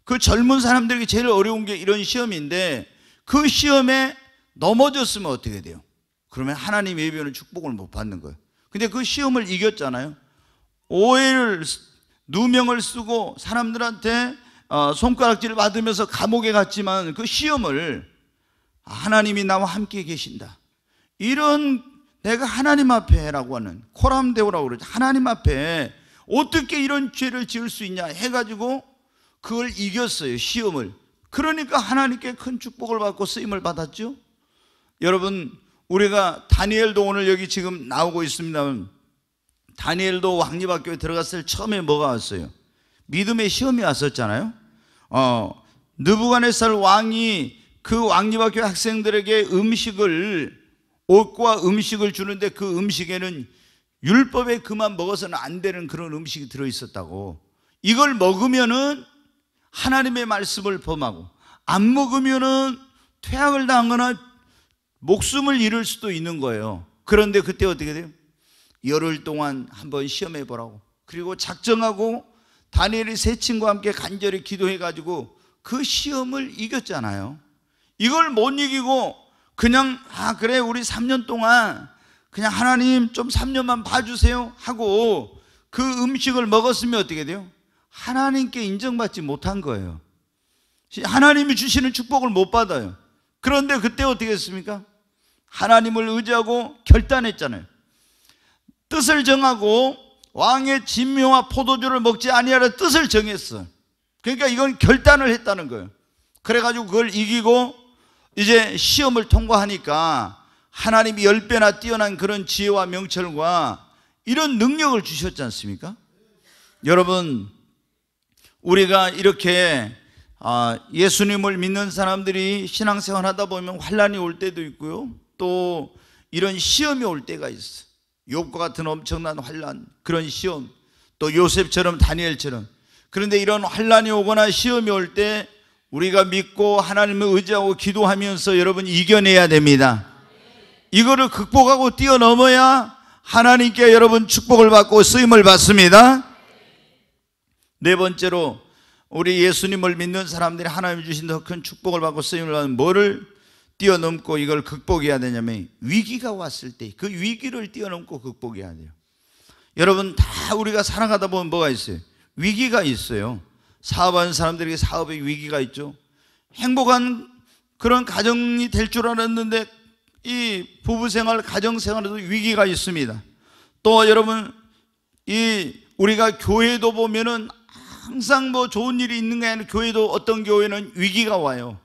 그 젊은 사람들에게 제일 어려운 게 이런 시험인데 그 시험에 넘어졌으면 어떻게 돼요? 그러면 하나님 예배는 축복을 못 받는 거예요. 근데 그 시험을 이겼잖아요. 오해를 누명을 쓰고 사람들한테 어, 손가락질을 받으면서 감옥에 갔지만 그 시험을 아, 하나님이 나와 함께 계신다. 이런 내가 하나님 앞에라고 하는 코람데오라고 그러죠. 하나님 앞에 어떻게 이런 죄를 지을 수 있냐 해가지고 그걸 이겼어요. 시험을. 그러니까 하나님께 큰 축복을 받고 쓰임을 받았죠. 여러분, 우리가 다니엘도 오늘 여기 지금 나오고 있습니다만 다니엘도 왕립학교에 들어갔을 처음에 뭐가 왔어요? 믿음의 시험이 왔었잖아요. 어, 느부간네살 왕이 그 왕립학교 학생들에게 음식을 옷과 음식을 주는데 그 음식에는 율법에 그만 먹어서는 안 되는 그런 음식이 들어 있었다고. 이걸 먹으면은 하나님의 말씀을 범하고 안 먹으면은 퇴학을 당하거나 목숨을 잃을 수도 있는 거예요. 그런데 그때 어떻게 돼요? 열흘 동안 한번 시험해 보라고. 그리고 작정하고 다니엘이 세 친구와 함께 간절히 기도해 가지고 그 시험을 이겼잖아요. 이걸 못 이기고 그냥 아 그래 우리 3년 동안 그냥 하나님 좀 3년만 봐주세요 하고 그 음식을 먹었으면 어떻게 돼요? 하나님께 인정받지 못한 거예요. 하나님이 주시는 축복을 못 받아요. 그런데 그때 어떻게 했습니까? 하나님을 의지하고 결단했잖아요. 뜻을 정하고 왕의 진묘와 포도주를 먹지 아니하라 뜻을 정했어. 그러니까 이건 결단을 했다는 거예요. 그래가지고 그걸 이기고 이제 시험을 통과하니까 하나님이 열 배나 뛰어난 그런 지혜와 명철과 이런 능력을 주셨지 않습니까? 여러분 우리가 이렇게 아, 예수님을 믿는 사람들이 신앙생활 하다 보면 환란이 올 때도 있고요. 또 이런 시험이 올 때가 있어. 욥과 같은 엄청난 환란, 그런 시험, 또 요셉처럼 다니엘처럼. 그런데 이런 환란이 오거나 시험이 올 때 우리가 믿고 하나님을 의지하고 기도하면서 여러분 이겨내야 됩니다. 이거를 극복하고 뛰어넘어야 하나님께 여러분 축복을 받고 쓰임을 받습니다. 네 번째로 우리 예수님을 믿는 사람들이 하나님 이 주신 더 큰 축복을 받고 쓰임을 받는 뭐를 뛰어넘고 이걸 극복해야 되냐면 위기가 왔을 때 그 위기를 뛰어넘고 극복해야 돼요. 여러분 다 우리가 살아가다 보면 뭐가 있어요? 위기가 있어요. 사업하는 사람들에게 사업의 위기가 있죠. 행복한 그런 가정이 될 줄 알았는데 이 부부 생활, 가정 생활에도 위기가 있습니다. 또 여러분 이 우리가 교회도 보면은 항상 뭐 좋은 일이 있는 게 아니라 교회도 어떤 교회는 위기가 와요.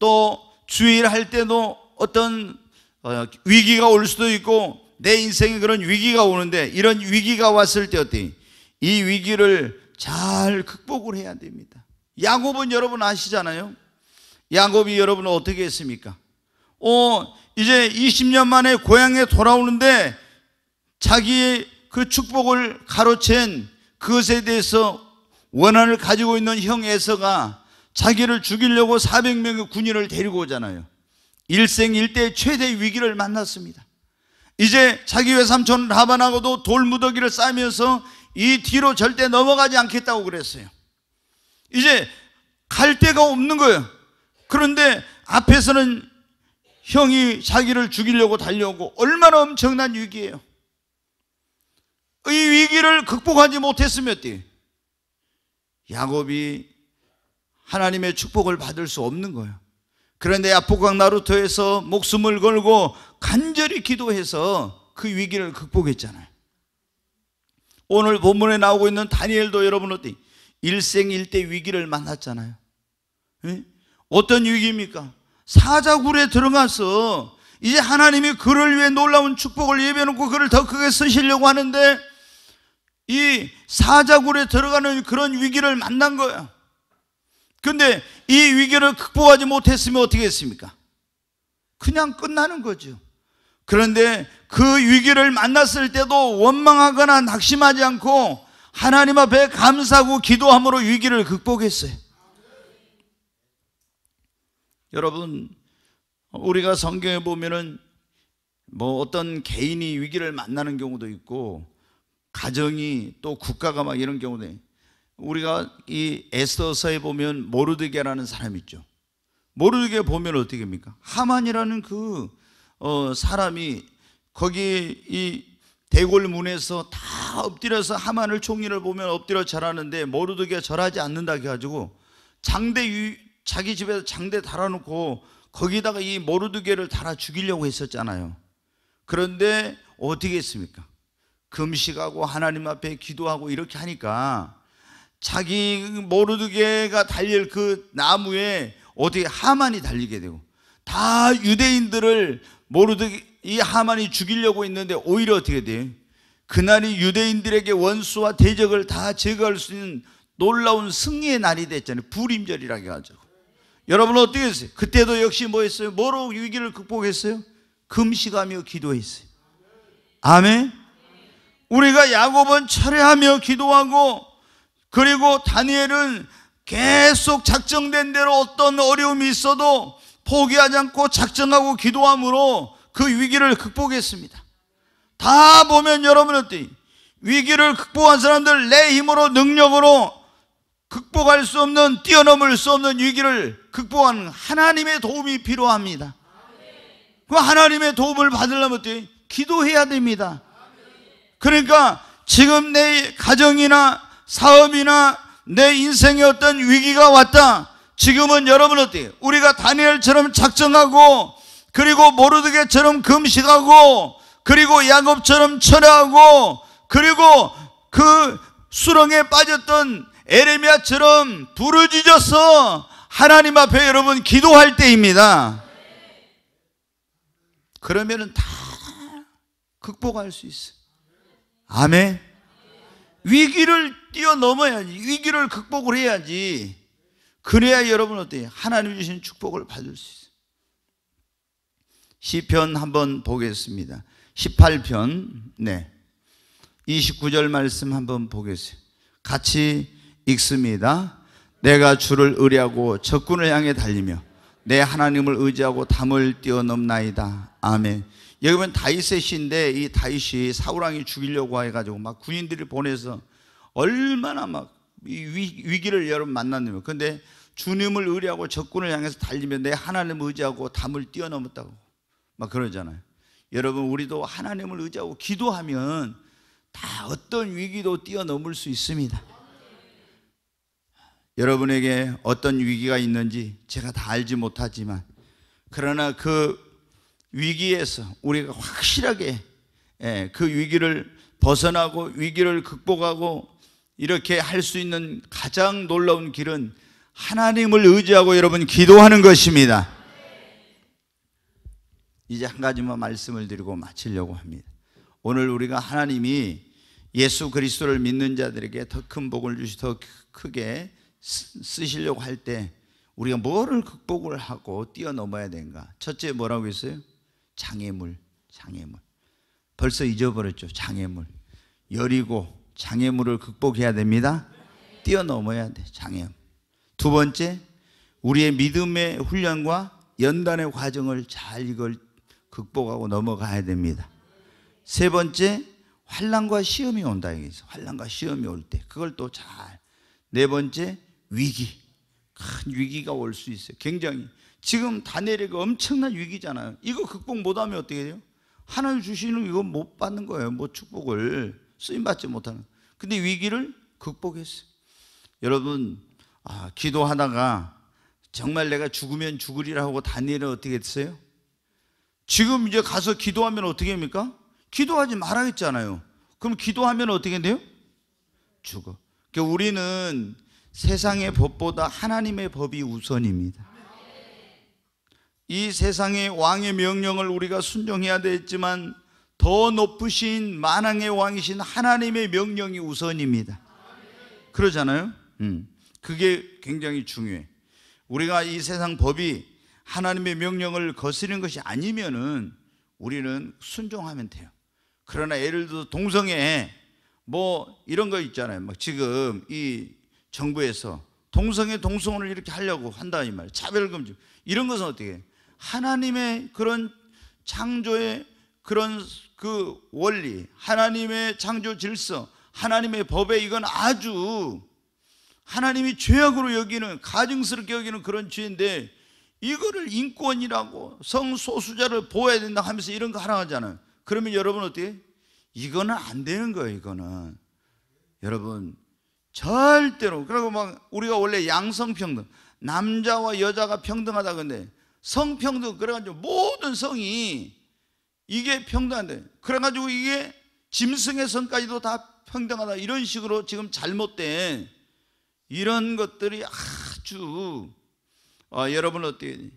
또 주일 할 때도 어떤 어, 위기가 올 수도 있고 내 인생에 그런 위기가 오는데 이런 위기가 왔을 때 어때? 이 위기를 잘 극복을 해야 됩니다. 야곱은 여러분 아시잖아요. 야곱이 여러분 어떻게 했습니까? 어, 이제 20년 만에 고향에 돌아오는데 자기그 축복을 가로챈 그것에 대해서 원한을 가지고 있는 형 에서가 자기를 죽이려고 400명의 군인을 데리고 오잖아요. 일생 일대의 최대 위기를 만났습니다. 이제 자기 외삼촌 라반하고도 돌무더기를 싸면서 이 뒤로 절대 넘어가지 않겠다고 그랬어요. 이제 갈 데가 없는 거예요. 그런데 앞에서는 형이 자기를 죽이려고 달려오고 얼마나 엄청난 위기예요. 이 위기를 극복하지 못했으면 어때요? 야곱이 하나님의 축복을 받을 수 없는 거예요. 그런데 야포강 나루토에서 목숨을 걸고 간절히 기도해서 그 위기를 극복했잖아요. 오늘 본문에 나오고 있는 다니엘도 여러분 어때? 일생일대 위기를 만났잖아요. 네? 어떤 위기입니까? 사자굴에 들어가서 이제 하나님이 그를 위해 놀라운 축복을 예배놓고 그를 더 크게 쓰시려고 하는데 이 사자굴에 들어가는 그런 위기를 만난 거예요. 근데 이 위기를 극복하지 못했으면 어떻게 했습니까? 그냥 끝나는 거죠. 그런데 그 위기를 만났을 때도 원망하거나 낙심하지 않고 하나님 앞에 감사하고 기도함으로 위기를 극복했어요. 여러분, 우리가 성경에 보면은 뭐 어떤 개인이 위기를 만나는 경우도 있고 가정이 또 국가가 막 이런 경우에 우리가 이 에스더서에 보면 모르드게라는 사람 있죠. 모르드게 보면 어떻게 됩니까? 하만이라는 그 어, 사람이 거기 이 대골문에서 다 엎드려서 하만을 총리를 보면 엎드려 절하는데 모르드게 절하지 않는다 해가지고 장대 유, 자기 집에서 장대 달아놓고 거기다가 이 모르드게를 달아 죽이려고 했었잖아요. 그런데 어떻게 했습니까? 금식하고 하나님 앞에 기도하고 이렇게 하니까 자기 모르드게가 달릴 그 나무에 어떻게 하만이 달리게 되고 다 유대인들을 모르드게 이 하만이 죽이려고 했는데 오히려 어떻게 돼요? 그날이 유대인들에게 원수와 대적을 다 제거할 수 있는 놀라운 승리의 날이 됐잖아요. 불임절이라 해가지고. 여러분 어떻게 했어요? 그때도 역시 뭐 했어요? 뭐로 위기를 극복했어요? 금식하며 기도했어요. 아멘. 우리가 야곱은 철회하며 기도하고 그리고 다니엘은 계속 작정된 대로 어떤 어려움이 있어도 포기하지 않고 작정하고 기도함으로 그 위기를 극복했습니다. 다 보면 여러분 어 위기를 극복한 사람들 내 힘으로 능력으로 극복할 수 없는 뛰어넘을 수 없는 위기를 극복하 하나님의 도움이 필요합니다. 그 하나님의 도움을 받으려면 기도해야 됩니다. 그러니까 지금 내 가정이나 사업이나 내 인생의 어떤 위기가 왔다. 지금은 여러분 어때요? 우리가 다니엘처럼 작정하고 그리고 모르드게처럼 금식하고 그리고 야곱처럼 철회하고 그리고 그 수렁에 빠졌던 에레미야처럼 부르짖어서 하나님 앞에 여러분 기도할 때입니다. 그러면다 극복할 수 있어요. 아멘. 위기를 뛰어넘어야지. 위기를 극복을 해야지. 그래야 여러분 어때요? 하나님 주신 축복을 받을 수 있어요. 시편 한번 보겠습니다. 18편. 네. 29절 말씀 한번 보겠습니다. 같이 읽습니다. 내가 주를 의뢰하고 적군을 향해 달리며 내 하나님을 의지하고 담을 뛰어넘나이다. 아멘. 여기 보면 다윗셋 시인데 이 다윗이 사우랑이 죽이려고 해가지고 막 군인들이 보내서 얼마나 막 위, 기를 여러분 만났냐면 그런데 주님을 의뢰하고 적군을 향해서 달리면 내 하나님 의지하고 담을 뛰어넘었다고 막 그러잖아요 여러분 우리도 하나님을 의지하고 기도하면 다 어떤 위기도 뛰어넘을 수 있습니다 여러분에게 어떤 위기가 있는지 제가 다 알지 못하지만 그러나 그 위기에서 우리가 확실하게 예, 그 위기를 벗어나고 위기를 극복하고 이렇게 할 수 있는 가장 놀라운 길은 하나님을 의지하고 여러분 기도하는 것입니다. 이제 한 가지만 말씀을 드리고 마치려고 합니다. 오늘 우리가 하나님이 예수 그리스도를 믿는 자들에게 더 큰 복을 주시 더 크게 쓰시려고 할 때 우리가 뭐를 극복을 하고 뛰어넘어야 되는가? 첫째 뭐라고 했어요? 장애물, 장애물. 벌써 잊어버렸죠, 장애물. 여리고 장애물을 극복해야 됩니다. 뛰어넘어야 돼, 장애물. 두 번째, 우리의 믿음의 훈련과 연단의 과정을 잘 이걸 극복하고 넘어가야 됩니다. 세 번째, 환란과 시험이 온다 얘기했 환란과 시험이 올 때 그걸 또 잘. 네 번째, 위기. 큰 위기가 올 수 있어요. 굉장히 지금 다니엘에 엄청난 위기잖아요. 이거 극복 못하면 어떻게 돼요? 하나님 주시는 이거 못 받는 거예요. 뭐 축복을 쓰임받지 못하는. 근데 위기를 극복했어요. 여러분 아, 기도하다가 정말 내가 죽으면 죽으리라 고 다니엘은 어떻게 했어요? 지금 이제 가서 기도하면 어떻게 합니까? 기도하지 말아야겠잖아요. 그럼 기도하면 어떻게 돼요? 죽어. 그러니까 우리는 세상의 법보다 하나님의 법이 우선입니다. 이 세상의 왕의 명령을 우리가 순종해야 되겠지만 더 높으신 만왕의 왕이신 하나님의 명령이 우선입니다. 그러잖아요. 음. 그게 굉장히 중요해. 우리가 이 세상 법이 하나님의 명령을 거스리는 것이 아니면은 우리는 순종하면 돼요. 그러나 예를 들어 동성애 뭐 이런 거 있잖아요. 막 지금 이 정부에서 동성애 동성혼을 이렇게 하려고 한다 이 말. 차별 금지. 이런 것은 어떻게? 해요? 하나님의 그런 창조의 그런 그 원리, 하나님의 창조 질서, 하나님의 법에 이건 아주 하나님이 죄악으로 여기는 가증스럽게 여기는 그런 죄인데 이거를 인권이라고 성소수자를 보호해야 된다 하면서 이런 거 하라 하잖아요. 그러면 여러분 어떻게? 이거는 안 되는 거예요, 이거는. 여러분 절대로 그리고 막 우리가 원래 양성 평등 남자와 여자가 평등하다 근데 성평등 그래가지고 모든 성이 이게 평등한데 그래가지고 이게 짐승의 성까지도 다 평등하다 이런 식으로 지금 잘못된 이런 것들이 아주 아, 여러분 어떻게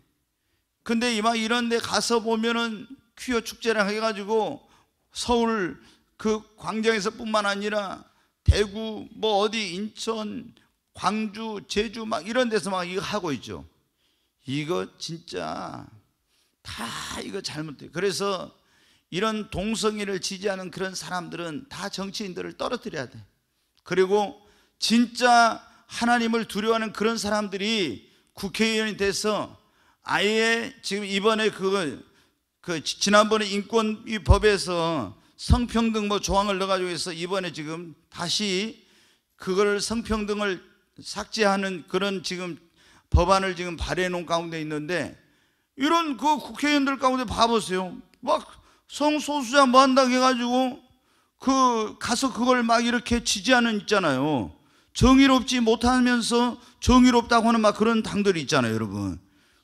근데 이만 이런 데 가서 보면은 퀴어 축제랑 해가지고 서울 그 광장에서 뿐만 아니라 대구 뭐 어디 인천 광주 제주 막 이런 데서 막 이거 하고 있죠 이거 진짜 다 이거 잘못돼. 요 그래서 이런 동성애를 지지하는 그런 사람들은 다 정치인들을 떨어뜨려야 돼. 그리고 진짜 하나님을 두려워하는 그런 사람들이 국회의원이 돼서 아예 지금 이번에 그, 그 지난번에 인권위 법에서 성평등 뭐 조항을 넣어가지고 해서 이번에 지금 다시 그걸 성평등을 삭제하는 그런 지금 법안을 지금 발의해 놓은 가운데 있는데 이런 그 국회의원들 가운데 봐보세요. 막 성소수자 뭐한다고 해가지고 그 가서 그걸 막 이렇게 지지하는 있잖아요. 정의롭지 못하면서 정의롭다고 하는 막 그런 당들이 있잖아요, 여러분.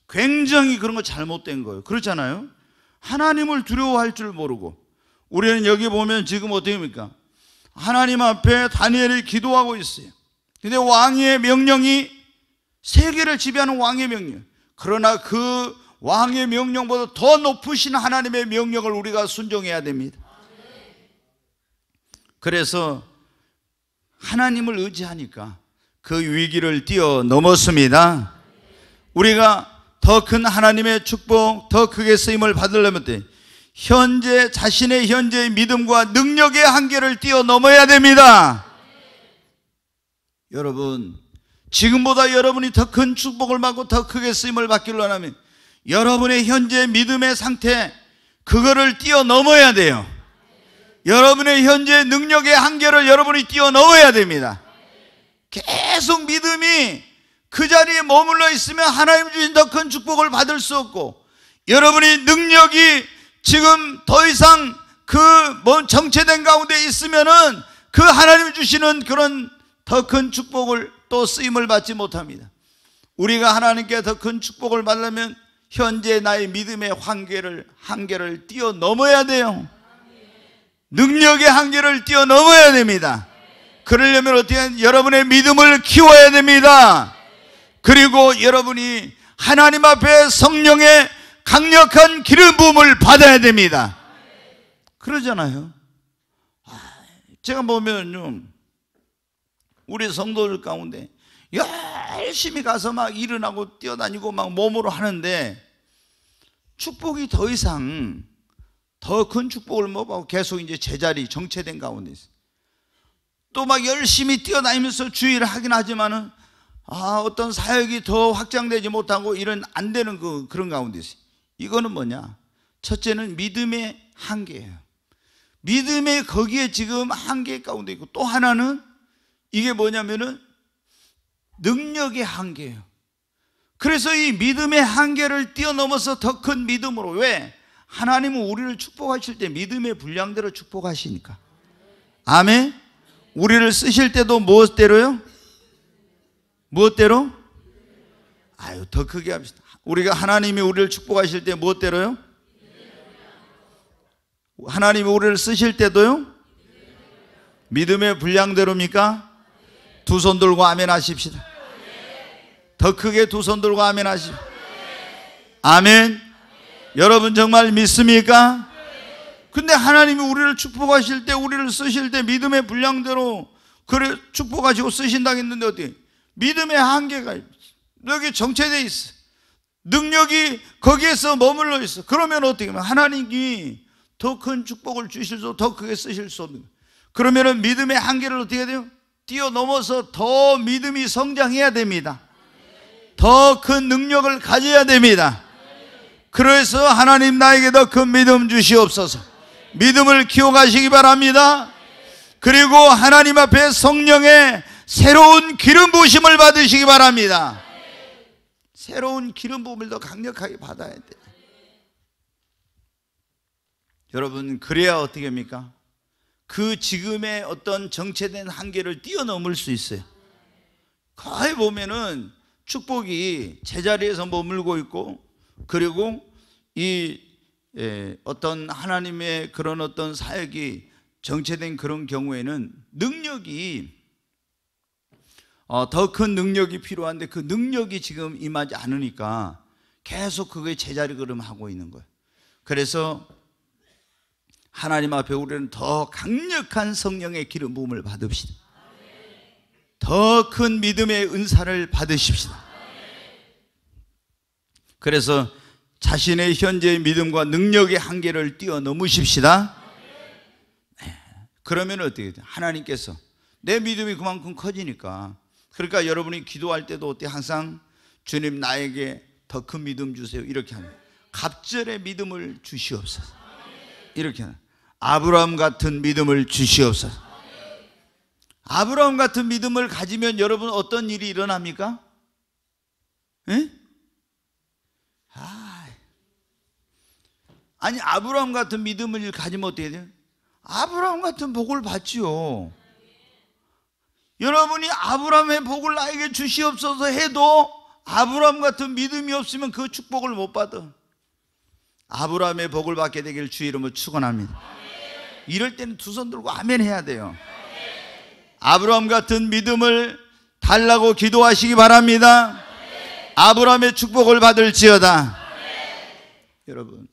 굉장히 그런 거 잘못된 거예요. 그렇잖아요. 하나님을 두려워할 줄 모르고 우리는 여기 보면 지금 어떻게 됩니까? 하나님 앞에 다니엘이 기도하고 있어요. 근데 왕의 명령이 세계를 지배하는 왕의 명령. 그러나 그 왕의 명령보다 더 높으신 하나님의 명령을 우리가 순종해야 됩니다. 그래서 하나님을 의지하니까 그 위기를 뛰어넘었습니다. 우리가 더 큰 하나님의 축복, 더 크게 쓰임을 받으려면 돼. 현재 자신의 현재의 믿음과 능력의 한계를 뛰어넘어야 됩니다. 여러분 지금보다 여러분이 더 큰 축복을 받고 더 크게 쓰임을 받기를 원하면 여러분의 현재 믿음의 상태 그거를 뛰어넘어야 돼요. 여러분의 현재 능력의 한계를 여러분이 뛰어넘어야 됩니다. 계속 믿음이 그 자리에 머물러 있으면 하나님 주신 더 큰 축복을 받을 수 없고 여러분이 능력이 지금 더 이상 그뭐 정체된 가운데 있으면은 그 하나님 주시는 그런 더 큰 축복을 또 쓰임을 받지 못합니다. 우리가 하나님께 더 큰 축복을 받으려면 현재 나의 믿음의 한계를 한계를 뛰어넘어야 돼요. 능력의 한계를 뛰어넘어야 됩니다. 그러려면 어떻게 여러분의 믿음을 키워야 됩니다. 그리고 여러분이 하나님 앞에 성령의 강력한 기름 부음을 받아야 됩니다. 그러잖아요. 아, 제가 보면요. 우리 성도들 가운데 열심히 가서 막 일어나고 뛰어다니고 막 몸으로 하는데 축복이 더 이상 더 큰 축복을 못 받고 계속 이제 제자리 정체된 가운데 있어요. 또 막 열심히 뛰어다니면서 주의를 하긴 하지만은 아, 어떤 사역이 더 확장되지 못하고 이런 안 되는 그, 그런 가운데 있어요. 이거는 뭐냐? 첫째는 믿음의 한계예요. 믿음의 거기에 지금 한계 가운데 있고 또 하나는 이게 뭐냐면은 능력의 한계예요. 그래서 이 믿음의 한계를 뛰어넘어서 더 큰 믿음으로 왜 하나님은 우리를 축복하실 때 믿음의 분량대로 축복하시니까. 아멘. 우리를 쓰실 때도 무엇대로요? 무엇대로? 아유, 더 크게 합시다. 우리가 하나님이 우리를 축복하실 때 무엇대로요? 하나님이 우리를 쓰실 때도요? 믿음의 분량대로입니까? 두손 들고 아멘 하십시다. 더 크게 두 손 들고 아멘 하십시오. 아멘. 여러분 정말 믿습니까? 근데 하나님이 우리를 축복하실 때 우리를 쓰실 때 믿음의 분량대로 그래 축복하시고 쓰신다 했는데 어떻 믿음의 한계가 여기 정체되 있어. 능력이 거기에서 머물러 있어. 그러면 어떻게 하면 하나님이 더 큰 축복을 주실 수, 더 크게 쓰실 수 없는. 그러면은 믿음의 한계를 어떻게 돼요? 뛰어넘어서 더 믿음이 성장해야 됩니다. 더 큰 능력을 가져야 됩니다. 그래서 하나님 나에게 더 큰 믿음 주시옵소서. 믿음을 키워가시기 바랍니다. 그리고 하나님 앞에 성령의 새로운 기름 부심을 받으시기 바랍니다. 새로운 기름 부음을 더 강력하게 받아야 돼. 여러분 그래야 어떻게 합니까? 그 지금의 어떤 정체된 한계를 뛰어넘을 수 있어요. 거의 보면은 축복이 제자리에서 머물고 있고 그리고 이 예, 어떤 하나님의 그런 어떤 사역이 정체된 그런 경우에는 능력이 어, 더 큰 능력이 필요한데 그 능력이 지금 임하지 않으니까 계속 그게 제자리 걸음하고 있는 거예요. 그래서 하나님 앞에 우리는 더 강력한 성령의 기름 부음을 받읍시다. 더 큰 믿음의 은사를 받으십시다. 그래서 자신의 현재의 믿음과 능력의 한계를 뛰어넘으십시다. 네. 그러면 어떻게 돼요? 하나님께서 내 믿음이 그만큼 커지니까 그러니까 여러분이 기도할 때도 어때 항상 주님 나에게 더 큰 믿음 주세요 이렇게 하는 갑절의 믿음을 주시옵소서 이렇게 하는 아브라함 같은 믿음을 주시옵소서. 아브라함 같은 믿음을 가지면 여러분 어떤 일이 일어납니까? 에? 아, 니 아브라함 같은 믿음을 가지면 어떻게 돼요? 아브라함 같은 복을 받지요. 여러분이 아브라함의 복을 나에게 주시옵소서 해도 아브라함 같은 믿음이 없으면 그 축복을 못 받아. 아브라함의 복을 받게 되길 주 이름으로 축원합니다. 이럴 때는 두 손 들고 아멘 해야 돼요. 아브라함 같은 믿음을 달라고 기도하시기 바랍니다. 아브라함의 축복을 받을지어다. 여러분,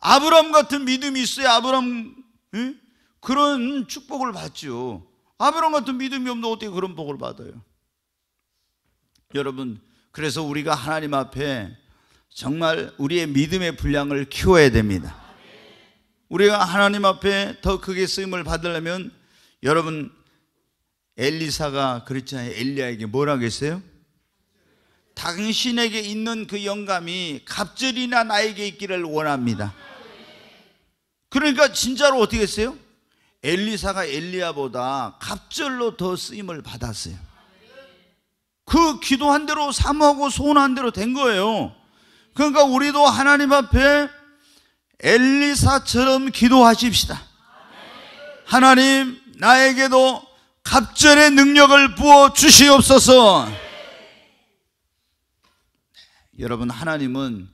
아브라함 같은 믿음이 있어야 아브라함 응? 그런 축복을 받죠. 아브라함 같은 믿음이 없는데 어떻게 그런 복을 받아요? 여러분, 그래서 우리가 하나님 앞에 정말 우리의 믿음의 분량을 키워야 됩니다. 우리가 하나님 앞에 더 크게 쓰임을 받으려면 여러분 엘리사가 그랬잖아요. 엘리아에게 뭐라고 했어요? 당신에게 있는 그 영감이 갑절이나 나에게 있기를 원합니다. 그러니까 진짜로 어떻게 했어요? 엘리사가 엘리아보다 갑절로 더 쓰임을 받았어요. 그 기도한 대로 사모하고 소원한 대로 된 거예요. 그러니까 우리도 하나님 앞에 엘리사처럼 기도하십시다. 하나님, 나에게도 갑절의 능력을 부어 주시옵소서. 네, 여러분, 하나님은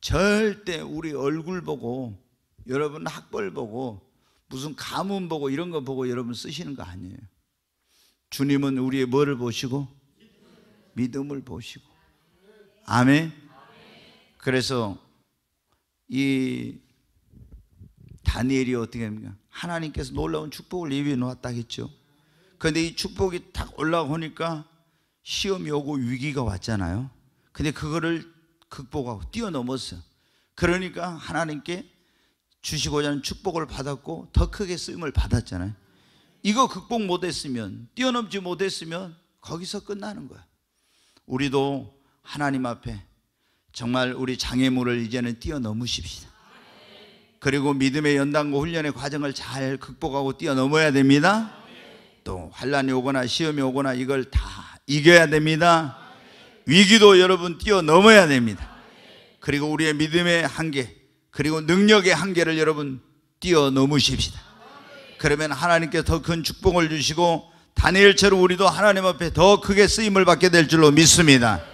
절대 우리 얼굴 보고, 여러분 학벌 보고, 무슨 가문 보고 이런 거 보고 여러분 쓰시는 거 아니에요. 주님은 우리의 뭐를 보시고? 믿음을 보시고. 아멘. 그래서 이 다니엘이 어떻게 합니까? 하나님께서 놀라운 축복을 예비 놓았다 했죠. 그런데 이 축복이 딱 올라오니까 시험이 오고 위기가 왔잖아요. 근데 그거를 극복하고 뛰어넘었어. 그러니까 하나님께 주시고자 하는 축복을 받았고 더 크게 쓰임을 받았잖아요. 이거 극복 못했으면 뛰어넘지 못했으면 거기서 끝나는 거야. 우리도 하나님 앞에 정말 우리 장애물을 이제는 뛰어넘으십시다. 그리고 믿음의 연단과 훈련의 과정을 잘 극복하고 뛰어넘어야 됩니다. 또 환란이 오거나 시험이 오거나 이걸 다 이겨야 됩니다. 위기도 여러분 뛰어넘어야 됩니다. 그리고 우리의 믿음의 한계, 그리고 능력의 한계를 여러분 뛰어넘으십시다. 그러면 하나님께 더 큰 축복을 주시고 다니엘처럼 우리도 하나님 앞에 더 크게 쓰임을 받게 될 줄로 믿습니다.